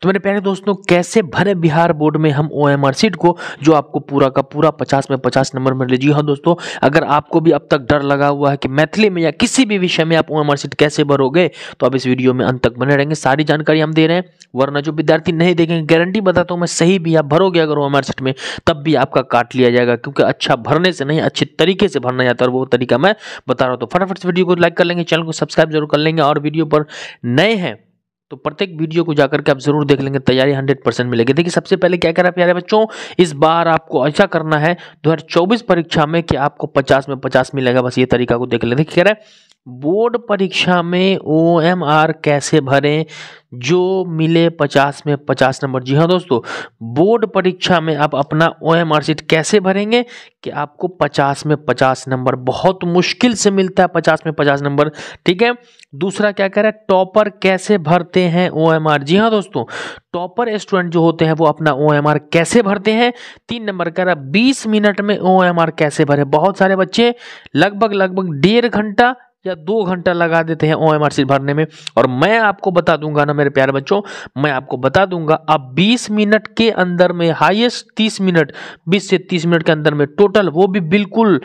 तो मेरे प्यारे दोस्तों कैसे भरे बिहार बोर्ड में हम ओ एम आर सीट को जो आपको पूरा का पूरा पचास में पचास नंबर मिल लीजिए हाँ दोस्तों अगर आपको भी अब तक डर लगा हुआ है कि मैथिली में या किसी भी विषय में आप ओ एम आर सीट कैसे भरोगे तो आप इस वीडियो में अंत तक बने रहेंगे सारी जानकारी हम दे रहे हैं वरना जो विद्यार्थी नहीं देखेंगे गारंटी बताता हूँ मैं सही भी आप भरोगे अगर ओ एम आर सीट में तब भी आपका काट लिया जाएगा क्योंकि अच्छा भरने से नहीं अच्छे तरीके से भरना जाता है वो तरीका मैं बता रहा हूँ तो फटाफट से वीडियो को लाइक कर लेंगे चैनल को सब्सक्राइब जरूर कर लेंगे और वीडियो पर नए हैं तो प्रत्येक वीडियो को जाकर के आप जरूर देख लेंगे तैयारी हंड्रेड परसेंट मिलेगी देखिए सबसे पहले क्या करा प्यारे बच्चों इस बार आपको ऐसा करना है दो परीक्षा में कि आपको पचास में पचास मिलेगा बस ये तरीका को देख लेंगे कह रहा है बोर्ड परीक्षा में ओ एम आर कैसे भरें जो मिले पचास में पचास नंबर जी हाँ दोस्तों बोर्ड परीक्षा में आप अपना ओ एम आर सीट कैसे भरेंगे कि आपको पचास में पचास नंबर बहुत मुश्किल से मिलता है पचास में पचास नंबर ठीक है दूसरा क्या कह रहा है टॉपर कैसे भरते हैं ओ एम आर जी हाँ दोस्तों टॉपर स्टूडेंट जो होते हैं वो अपना ओ एम आर कैसे भरते हैं तीन नंबर कह रहा है बीस मिनट में ओ एम आर कैसे भरे बहुत सारे बच्चे लगभग लगभग डेढ़ घंटा या दो घंटा लगा देते हैं ओ एम भरने में और मैं आपको बता दूंगा ना मेरे प्यारे बच्चों मैं आपको बता दूंगा आप 20 मिनट के अंदर में हाईएस्ट 30 मिनट 20 से 30 मिनट के अंदर में टोटल वो भी बिल्कुल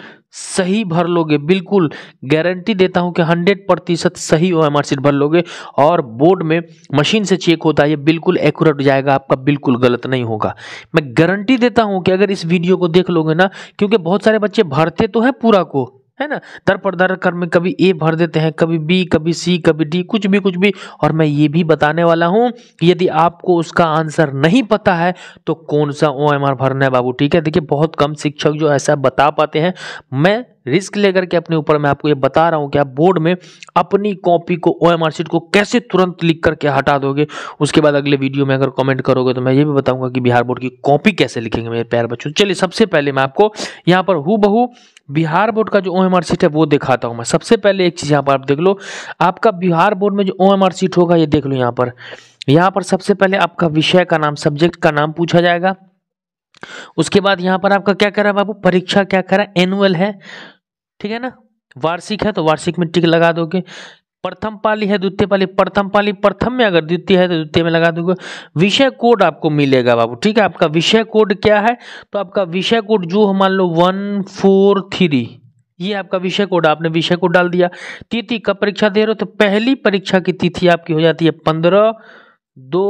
सही भर लोगे बिल्कुल गारंटी देता हूं कि 100 प्रतिशत सही ओ एम भर लोगे और बोर्ड में मशीन से चेक होता है ये बिल्कुल एक्यूरेट जाएगा आपका बिल्कुल गलत नहीं होगा मैं गारंटी देता हूं कि अगर इस वीडियो को देख लोगे ना क्योंकि बहुत सारे बच्चे भरते तो हैं पूरा को है ना दर पर दर कर में कभी ए भर देते हैं कभी बी कभी सी कभी डी कुछ भी कुछ भी और मैं ये भी बताने वाला हूँ यदि आपको उसका आंसर नहीं पता है तो कौन सा ओ एम आर भरना है बाबू ठीक है देखिए बहुत कम शिक्षक जो ऐसा बता पाते हैं मैं रिस्क लेकर के अपने ऊपर मैं आपको ये बता रहा हूँ कि आप बोर्ड में अपनी कॉपी को ओ एम आर शीट को कैसे तुरंत लिख करके हटा दोगे उसके बाद अगले वीडियो में अगर कमेंट करोगे तो मैं ये भी बताऊंगा कि बिहार बोर्ड की कॉपी कैसे लिखेंगे मेरे प्यार बच्चों चलिए सबसे पहले मैं आपको यहाँ पर हु बिहार बोर्ड का जो ओ ओ सीट है वो दिखाता हूँ मैं सबसे पहले एक चीज़ यहाँ पर आप देख लो आपका बिहार बोर्ड में जो ओ सीट होगा ये देख लो यहाँ पर यहाँ पर सबसे पहले आपका विषय का नाम सब्जेक्ट का नाम पूछा जाएगा उसके बाद यहाँ पर आपका क्या करा बाबू परीक्षा क्या करा एनुअल है ठीक है ना वार्षिक है तो वार्षिक में टिक लगा दोगे प्रथम पाली है द्वितीय पाली प्रथम पाली प्रथम में अगर द्वितीय है तो द्वितीय में लगा दोगे विषय कोड आपको मिलेगा बाबू ठीक है आपका विषय कोड क्या है तो आपका विषय कोड जो मान लो वन फोर थ्री ये आपका विषय कोड आपने विषय कोड डाल दिया तिथि कब परीक्षा दे रहे हो तो पहली परीक्षा की तिथि आपकी हो जाती है पंद्रह दो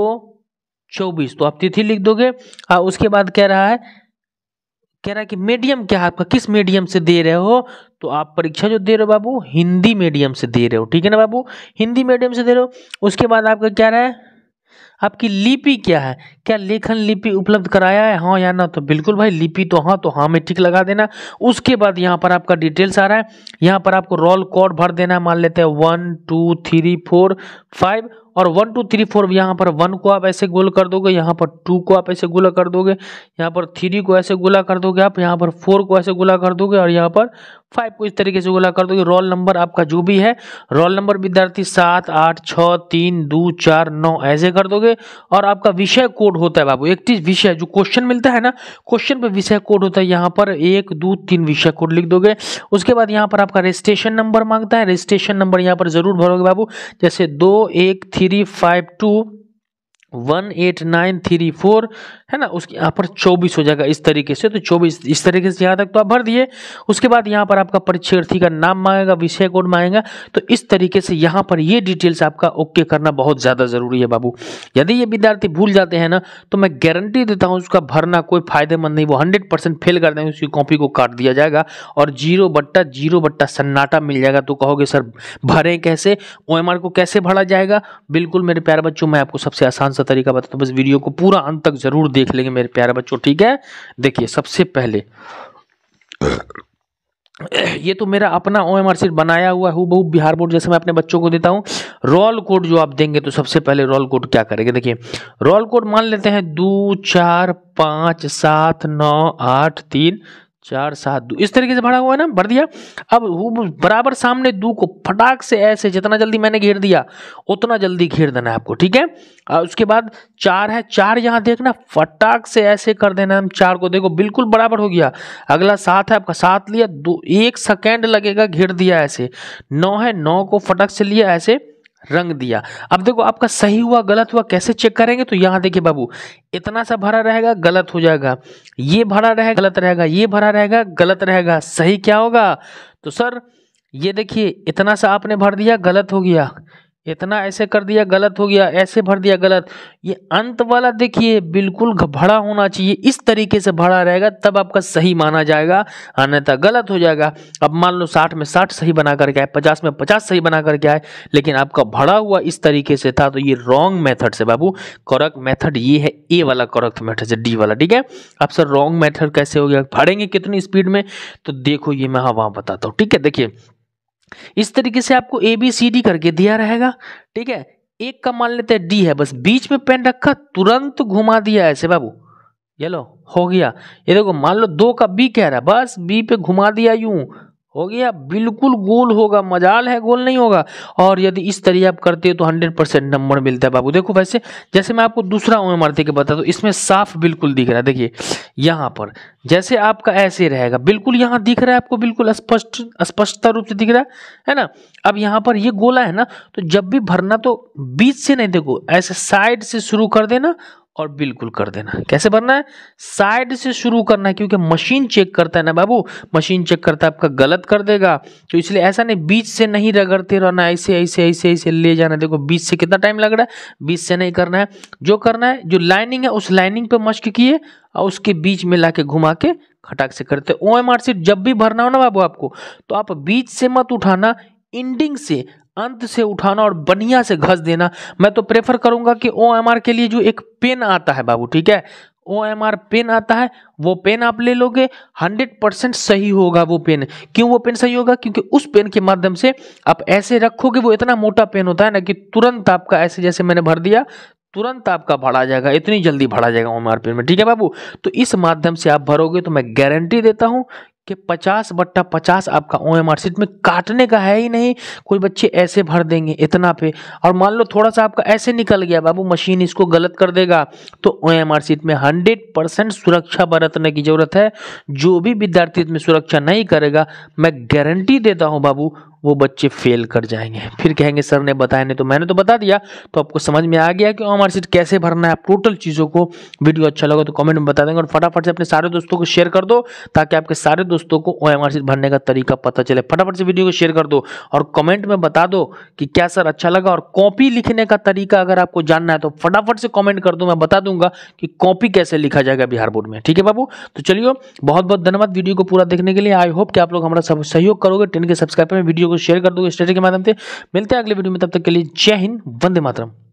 चौबीस तो आप तिथि लिख दोगे और उसके बाद कह रहा है कह रहा है कि मीडियम क्या है आपका किस मीडियम से दे रहे हो तो आप परीक्षा जो दे रहे हो बाबू हिंदी मीडियम से दे रहे हो ठीक है ना बाबू हिंदी मीडियम से दे रहे हो उसके बाद आपका क्या रहा है आपकी लिपि क्या है क्या लेखन लिपि उपलब्ध कराया है हाँ या ना तो बिल्कुल भाई लिपि तो हाँ तो हाँ में ठीक लगा देना उसके बाद यहाँ पर आपका डिटेल्स आ रहा है यहाँ पर आपको रोल कोड भर देना है मान लेते हैं one two three four five और वन टू थ्री फोर यहाँ पर वन को आप ऐसे गोल कर दोगे यहाँ पर टू को आप ऐसे गोला कर दोगे यहाँ पर थ्री को ऐसे गोला कर दोगे आप यहाँ पर फोर को ऐसे गोला कर दोगे और यहाँ पर फाइव को इस तरीके से गोला कर दोगे रोल नंबर आपका जो भी है रोल नंबर विद्यार्थी सात आठ छः तीन दो चार नौ ऐसे कर दोगे और आपका विषय कोड कोड होता है बाबू चीज विषय जो क्वेश्चन मिलता है ना क्वेश्चन पर विषय कोड होता है यहाँ पर एक दो तीन विषय कोड लिख दोगे उसके बाद यहाँ पर आपका रजिस्ट्रेशन नंबर मांगता है रजिस्ट्रेशन नंबर यहाँ पर जरूर भरोगे बाबू जैसे दो एक three five two one eight nine three four है ना उसके यहाँ पर चौबीस हो जाएगा इस तरीके से तो चौबीस इस तरीके से यहाँ तक तो आप भर दिए उसके बाद यहाँ पर आपका परीक्षार्थी का नाम मांगेगा विषय कोड मांगेगा तो इस तरीके से यहाँ पर ये डिटेल्स आपका ओके करना बहुत ज़्यादा ज़रूरी है बाबू यदि ये विद्यार्थी भूल जाते हैं ना तो मैं गारंटी देता हूँ उसका भरना कोई फायदेमंद नहीं वो हंड्रेड परसेंट फेल कर देंगे उसकी कॉपी को काट दिया जाएगा और जीरो बट्टा जीरो बट्टा सन्नाटा मिल जाएगा तो कहोगे सर भरें कैसे ओ को कैसे भरा जाएगा बिल्कुल मेरे प्यार बच्चों मैं आपको सबसे आसान सा तरीका बताता हूँ बस वीडियो को पूरा अंत तक जरूर देख लेंगे मेरे प्यारे बच्चों ठीक है देखिए सबसे पहले ये तो मेरा अपना ओ एम बनाया हुआ है बहुत बिहार बोर्ड जैसे मैं अपने बच्चों को देता हूँ रोल कोड जो आप देंगे तो सबसे पहले रोल कोड क्या करेंगे देखिए रोल कोड मान लेते हैं दो चार पाँच सात नौ आठ तीन चार सात दो इस तरीके से भरा हुआ है ना भर दिया अब बराबर सामने दो को फटाक से ऐसे जितना जल्दी मैंने घेर दिया उतना जल्दी घेर देना है आपको ठीक है और उसके बाद चार है चार यहाँ देखना फटाक से ऐसे कर देना हम चार को देखो बिल्कुल बराबर हो गया अगला सात है आपका सात लिया दो एक सेकेंड लगेगा घेर दिया ऐसे नौ है नौ को फटाक से लिया ऐसे रंग दिया अब देखो आपका सही हुआ गलत हुआ कैसे चेक करेंगे तो यहाँ देखिए बाबू इतना सा भरा रहेगा गलत हो जाएगा ये भरा रहेगा गलत रहेगा ये भरा रहेगा गलत रहेगा सही क्या होगा तो सर ये देखिए इतना सा आपने भर दिया गलत हो गया इतना ऐसे कर दिया गलत हो गया ऐसे भर दिया गलत ये अंत वाला देखिए बिल्कुल भड़ा होना चाहिए इस तरीके से भड़ा रहेगा तब आपका सही माना जाएगा अन्यथा गलत हो जाएगा अब मान लो साठ में साठ सही बना करके आए पचास में पचास सही बना करके आए लेकिन आपका भड़ा हुआ इस तरीके से था तो ये रॉन्ग मेथड से बाबू करक्ट मेथड ये है ए वाला करक्ट मेथड से डी वाला ठीक है अब सर रॉन्ग मेथड कैसे हो गया भरेंगे कितनी स्पीड में तो देखो ये मैं हाँ वहाँ बताता हूँ ठीक है देखिए इस तरीके से आपको ए बी सी डी करके दिया रहेगा ठीक है एक का मान लेते हैं डी है बस बीच में पेन रखा तुरंत घुमा दिया ऐसे बाबू ये लो हो गया ये देखो मान लो दो का बी कह रहा है बस बी पे घुमा दिया यूं हो गया बिल्कुल गोल होगा मजाल है गोल नहीं होगा और यदि इस तरह आप करते हो तो हंड्रेड परसेंट नंबर मिलता है बाबू देखो वैसे जैसे मैं आपको दूसरा उम्र मारते के बता दूँ इसमें साफ बिल्कुल दिख रहा है देखिए यहाँ पर जैसे आपका ऐसे रहेगा बिल्कुल यहाँ दिख रहा है आपको बिल्कुल स्पष्ट स्पष्टता रूप से दिख रहा है है ना अब यहाँ पर ये गोला है ना तो जब भी भरना तो बीच से नहीं देखो ऐसे साइड से शुरू कर देना और बिल्कुल कर देना कैसे भरना है साइड से शुरू करना है क्योंकि मशीन चेक करता है ना बाबू मशीन चेक करता है आपका गलत कर देगा तो इसलिए ऐसा नहीं बीच से नहीं रगड़ते रहना ऐसे ऐसे ऐसे ऐसे ले जाना देखो बीच से कितना टाइम लग रहा है बीच से नहीं करना है जो करना है जो लाइनिंग है उस लाइनिंग पर मश्क किए और उसके बीच में ला घुमा के खटाक से करते ओ एम आर जब भी भरना हो ना बाबू आपको तो आप बीच से मत उठाना एंडिंग से अंत से उठाना और बनिया से घस देना मैं तो प्रेफर करूंगा कि ओ के लिए जो एक पेन आता है बाबू ठीक है ओ एम आर पेन आता है वो पेन आप ले लोगे 100% सही होगा वो पेन क्यों वो पेन सही होगा क्योंकि उस पेन के माध्यम से आप ऐसे रखोगे वो इतना मोटा पेन होता है ना कि तुरंत आपका ऐसे जैसे मैंने भर दिया तुरंत आपका भरा जाएगा इतनी जल्दी भरा जाएगा ओम आर पेन में ठीक है बाबू तो इस माध्यम से आप भरोगे तो मैं गारंटी देता हूँ कि पचास बट्टा पचास आपका ओ एम आर सीट में काटने का है ही नहीं कोई बच्चे ऐसे भर देंगे इतना पे और मान लो थोड़ा सा आपका ऐसे निकल गया बाबू मशीन इसको गलत कर देगा तो ओ एम आर सीट में हंड्रेड परसेंट सुरक्षा बरतने की ज़रूरत है जो भी विद्यार्थी इसमें सुरक्षा नहीं करेगा मैं गारंटी देता हूँ बाबू वो बच्चे फेल कर जाएंगे फिर कहेंगे सर ने बताया नहीं तो मैंने तो बता दिया तो आपको समझ में आ गया कि हमारे सीट कैसे भरना है आप टोटल चीज़ों को वीडियो अच्छा लगा तो कमेंट में बता देंगे और फटाफट से अपने सारे दोस्तों को शेयर कर दो ताकि आपके सारे दोस्तों को ओ एम भरने का तरीका पता चले फटाफट से वीडियो को शेयर कर दो और कमेंट में बता दो कि क्या सर अच्छा लगा और कॉपी लिखने का तरीका अगर आपको जानना है तो फटाफट से कॉमेंट कर दो मैं बता दूंगा कि कॉपी कैसे लिखा जाएगा बिहार बोर्ड में ठीक है बाबू तो चलिए बहुत बहुत धन्यवाद वीडियो को पूरा देखने के लिए आई होप कि आप लोग हमारा सहयोग करोगे टेन के सब्सक्राइबर में वीडियो वीडियो को शेयर कर दो स्टेटस के माध्यम से मिलते हैं अगले वीडियो में तब तक के लिए जय हिंद वंदे मातरम